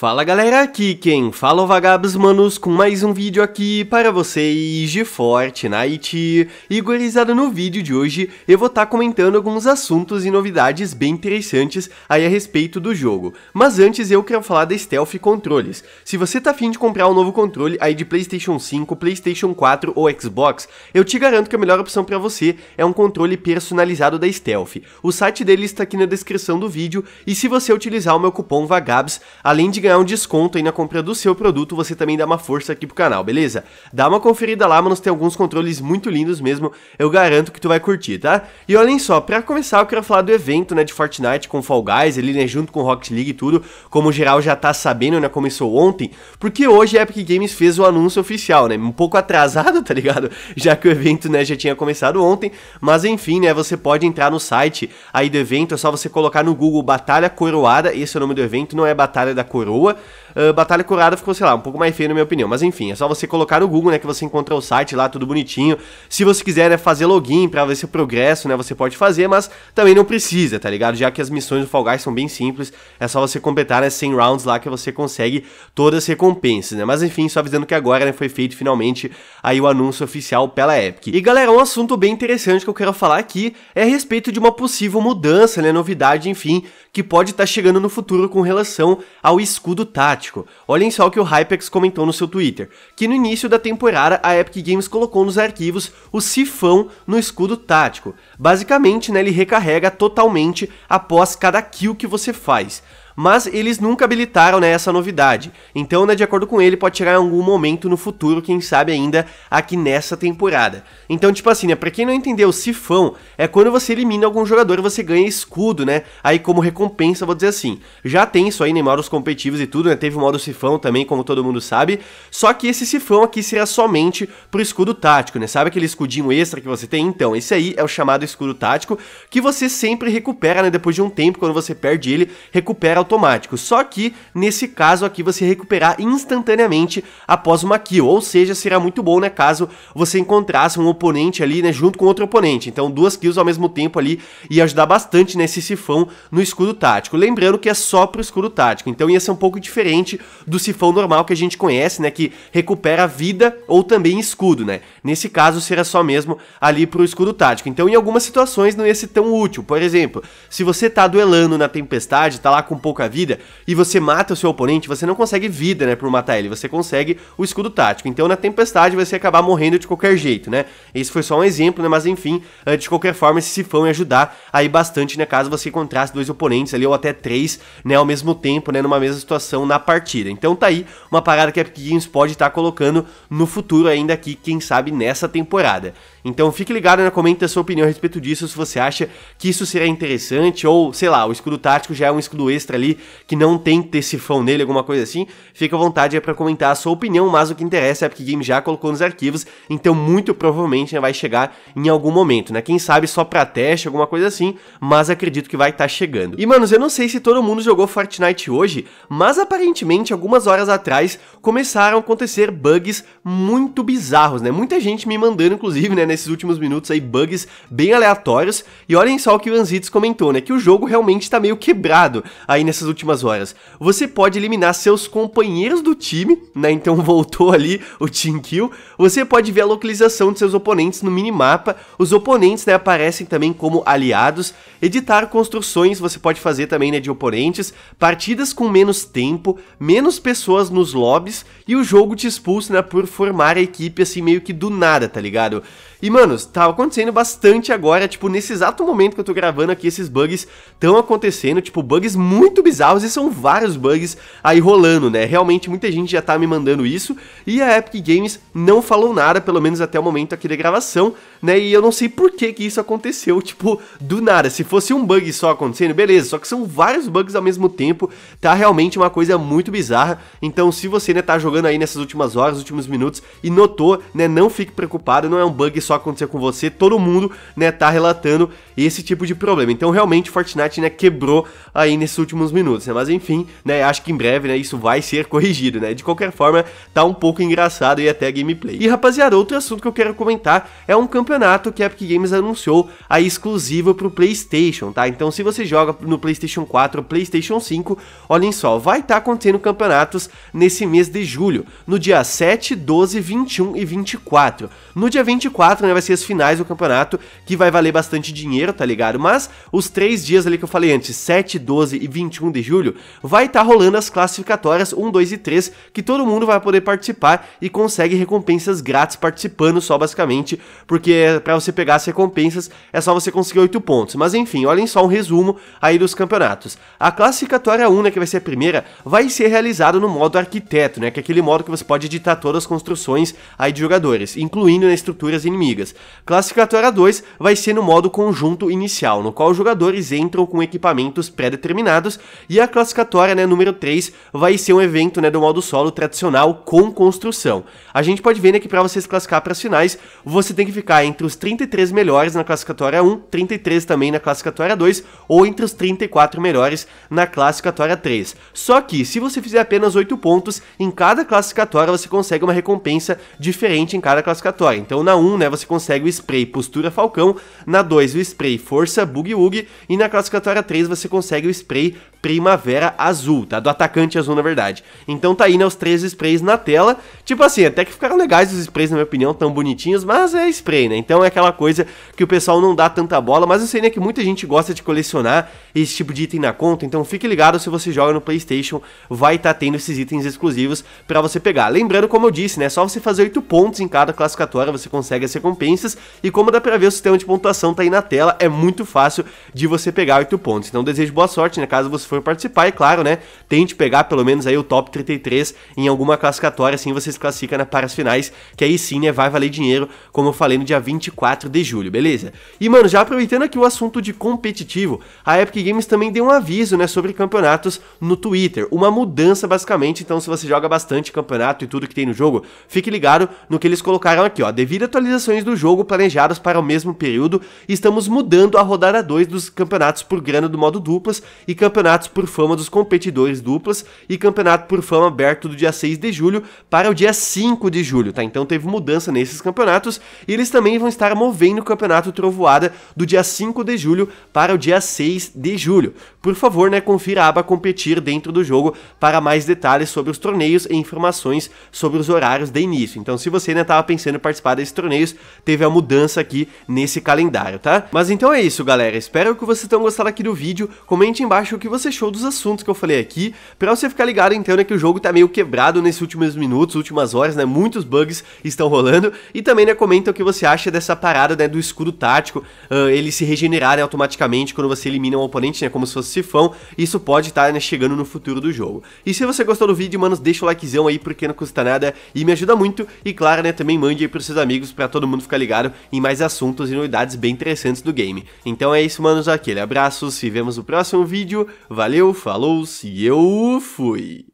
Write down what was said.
Fala galera, aqui quem fala é o Vagabos Manos com mais um vídeo aqui para vocês de Fortnite. igualizado no vídeo de hoje eu vou estar tá comentando alguns assuntos e novidades bem interessantes aí a respeito do jogo. Mas antes eu quero falar da Stealth Controles. Se você tá afim de comprar um novo controle aí de Playstation 5, Playstation 4 ou Xbox, eu te garanto que a melhor opção para você é um controle personalizado da Stealth. O site dele está aqui na descrição do vídeo e se você utilizar o meu cupom Vagabos, além de ganhar um desconto aí na compra do seu produto, você também dá uma força aqui pro canal, beleza? Dá uma conferida lá, mano, tem alguns controles muito lindos mesmo, eu garanto que tu vai curtir, tá? E olhem só, pra começar eu quero falar do evento, né, de Fortnite com Fall Guys ali, né, junto com Rocket League e tudo, como geral já tá sabendo, né, começou ontem, porque hoje a Epic Games fez o anúncio oficial, né, um pouco atrasado, tá ligado? Já que o evento, né, já tinha começado ontem, mas enfim, né, você pode entrar no site aí do evento, é só você colocar no Google Batalha Coroada, esse é o nome do evento, não é Batalha da Coroa, boa. Uh, ah, Batalha Curada ficou, sei lá, um pouco mais feio na minha opinião. Mas enfim, é só você colocar no Google, né, que você encontra o site lá, tudo bonitinho. Se você quiser, né, fazer login pra ver seu progresso, né, você pode fazer, mas também não precisa, tá ligado? Já que as missões do Fall Guys são bem simples, é só você completar, né, 100 rounds lá que você consegue todas as recompensas, né. Mas enfim, só avisando que agora, né, foi feito finalmente aí o anúncio oficial pela Epic. E galera, um assunto bem interessante que eu quero falar aqui é a respeito de uma possível mudança, né, novidade, enfim, que pode estar tá chegando no futuro com relação ao escudo escudo tático. Olhem só o que o Hypex comentou no seu Twitter, que no início da temporada a Epic Games colocou nos arquivos o sifão no escudo tático. Basicamente, né, ele recarrega totalmente após cada kill que você faz mas eles nunca habilitaram né, essa novidade. Então, né, de acordo com ele, pode chegar em algum momento no futuro, quem sabe ainda aqui nessa temporada. Então, tipo assim, né, pra quem não entendeu, sifão é quando você elimina algum jogador e você ganha escudo, né? Aí como recompensa, vou dizer assim. Já tem isso aí em né, modos competitivos e tudo, né? Teve o modo sifão também, como todo mundo sabe. Só que esse sifão aqui será somente pro escudo tático, né? Sabe aquele escudinho extra que você tem? Então, esse aí é o chamado escudo tático, que você sempre recupera, né? Depois de um tempo, quando você perde ele, recupera o automático. Só que, nesse caso aqui, você recuperar instantaneamente após uma kill, ou seja, será muito bom, né, caso você encontrasse um oponente ali, né, junto com outro oponente. Então, duas kills ao mesmo tempo ali ia ajudar bastante nesse né, sifão no escudo tático. Lembrando que é só pro escudo tático, então ia ser um pouco diferente do sifão normal que a gente conhece, né, que recupera vida ou também escudo, né. Nesse caso, será só mesmo ali pro escudo tático. Então, em algumas situações não ia ser tão útil. Por exemplo, se você tá duelando na tempestade, tá lá com pouca a vida e você mata o seu oponente, você não consegue vida, né, por matar ele, você consegue o escudo tático. Então na tempestade você acabar morrendo de qualquer jeito, né? Esse foi só um exemplo, né, mas enfim, eh, de qualquer forma esse sifão ia ajudar aí bastante, né, caso você encontrasse dois oponentes ali ou até três, né, ao mesmo tempo, né, numa mesma situação na partida. Então tá aí uma parada que a Epic Games pode estar tá colocando no futuro ainda aqui, quem sabe nessa temporada. Então fique ligado, né, comenta a sua opinião a respeito disso, se você acha que isso será interessante ou, sei lá, o escudo tático já é um escudo extra ali que não tem tecifão nele, alguma coisa assim, fica à vontade para comentar a sua opinião, mas o que interessa é porque Game já colocou nos arquivos, então muito provavelmente vai chegar em algum momento, né? Quem sabe só para teste, alguma coisa assim, mas acredito que vai estar tá chegando. E, manos, eu não sei se todo mundo jogou Fortnite hoje, mas aparentemente algumas horas atrás começaram a acontecer bugs muito bizarros, né? Muita gente me mandando, inclusive, né, nesses últimos minutos aí, bugs bem aleatórios, e olhem só o que o Anzites comentou, né? Que o jogo realmente tá meio quebrado aí nessas últimas horas. Você pode eliminar seus companheiros do time, né? Então voltou ali o team kill. Você pode ver a localização de seus oponentes no minimapa. Os oponentes, né, aparecem também como aliados. Editar construções você pode fazer também, né, de oponentes. Partidas com menos tempo, menos pessoas nos lobbies e o jogo te expulsa, né, por formar a equipe assim meio que do nada, tá ligado? E, mano, tá acontecendo bastante agora, tipo, nesse exato momento que eu tô gravando aqui, esses bugs estão acontecendo, tipo, bugs muito bizarros e são vários bugs aí rolando, né? Realmente muita gente já tá me mandando isso e a Epic Games não falou nada, pelo menos até o momento aqui da gravação né? E eu não sei por que que isso aconteceu, tipo, do nada. Se fosse um bug só acontecendo, beleza, só que são vários bugs ao mesmo tempo, tá realmente uma coisa muito bizarra. Então, se você, né, tá jogando aí nessas últimas horas, últimos minutos e notou, né, não fique preocupado, não é um bug só acontecer com você, todo mundo, né, tá relatando esse tipo de problema. Então, realmente, Fortnite, né, quebrou aí nesses últimos minutos, né? Mas enfim, né, acho que em breve, né, isso vai ser corrigido, né? De qualquer forma, tá um pouco engraçado e até gameplay. E rapaziada, outro assunto que eu quero comentar é um campo campeonato que a Epic Games anunciou a exclusiva para o PlayStation, tá? Então, se você joga no PlayStation 4 ou PlayStation 5, olhem só, vai estar tá acontecendo campeonatos nesse mês de julho, no dia 7, 12, 21 e 24. No dia 24, né, vai ser as finais do campeonato, que vai valer bastante dinheiro, tá ligado? Mas os três dias ali que eu falei antes, 7, 12 e 21 de julho, vai estar tá rolando as classificatórias 1, 2 e 3, que todo mundo vai poder participar e consegue recompensas grátis participando só basicamente, porque é, para você pegar as recompensas, é só você conseguir 8 pontos. Mas enfim, olhem só um resumo aí dos campeonatos. A classificatória 1, né, que vai ser a primeira, vai ser realizada no modo arquiteto, né, que é aquele modo que você pode editar todas as construções aí de jogadores, incluindo né, estruturas inimigas. Classificatória 2 vai ser no modo conjunto inicial, no qual os jogadores entram com equipamentos pré-determinados, e a classificatória né, número 3 vai ser um evento né, do modo solo tradicional com construção. A gente pode ver né, que para você se classificar para as finais, você tem que ficar entre os 33 melhores na classificatória 1, 33 também na classificatória 2 ou entre os 34 melhores na classificatória 3. Só que se você fizer apenas 8 pontos em cada classificatória, você consegue uma recompensa diferente em cada classificatória. Então na 1, né, você consegue o spray Postura Falcão, na 2 o spray Força Boogie Woogie e na classificatória 3 você consegue o spray Primavera Azul, tá? Do atacante azul, na verdade. Então tá aí, né, os três sprays na tela. Tipo assim, até que ficaram legais os sprays, na minha opinião, tão bonitinhos, mas é spray, né? Então é aquela coisa que o pessoal não dá tanta bola, mas eu sei né, que muita gente gosta de colecionar esse tipo de item na conta, então fique ligado se você joga no PlayStation, vai estar tá tendo esses itens exclusivos para você pegar. Lembrando, como eu disse, né, só você fazer 8 pontos em cada classificatória você consegue as recompensas, e como dá para ver, o sistema de pontuação tá aí na tela, é muito fácil de você pegar 8 pontos. Então desejo boa sorte, né, caso você for participar, e claro, né, tente pegar pelo menos aí o top 33 em alguma classificatória, assim você se classifica na para as finais, que aí sim, né, vai valer dinheiro, como eu falei no dia 20 24 de julho, beleza? E mano, já aproveitando aqui o assunto de competitivo, a Epic Games também deu um aviso, né, sobre campeonatos no Twitter, uma mudança basicamente, então se você joga bastante campeonato e tudo que tem no jogo, fique ligado no que eles colocaram aqui, ó, devido a atualizações do jogo planejadas para o mesmo período, estamos mudando a rodada 2 dos campeonatos por grana do modo duplas e campeonatos por fama dos competidores duplas e campeonato por fama aberto do dia 6 de julho para o dia 5 de julho, tá? Então teve mudança nesses campeonatos e eles também também vão estar movendo o Campeonato Trovoada do dia 5 de julho para o dia 6 de julho. Por favor, né, confira a aba competir dentro do jogo para mais detalhes sobre os torneios e informações sobre os horários de início. Então, se você ainda estava pensando em participar desses torneios, teve a mudança aqui nesse calendário, tá? Mas então é isso, galera. Espero que vocês tenham gostado aqui do vídeo. Comente embaixo o que você achou dos assuntos que eu falei aqui, para você ficar ligado então né, que o jogo tá meio quebrado nesses últimos minutos, últimas horas, né? Muitos bugs estão rolando e também né, comenta o que você acha dessa parada né, do escudo tático, uh, ele se regenerar né, automaticamente quando você elimina um oponente, né? Como se fosse sifão, isso pode estar tá, né, chegando no futuro do jogo. E se você gostou do vídeo, manos, deixa o likezão aí porque não custa nada e me ajuda muito. E claro, né, também mande aí pros seus amigos para todo mundo ficar ligado em mais assuntos e novidades bem interessantes do game. Então é isso, manos, aquele abraço, se vemos no próximo vídeo, valeu, falou, se eu fui!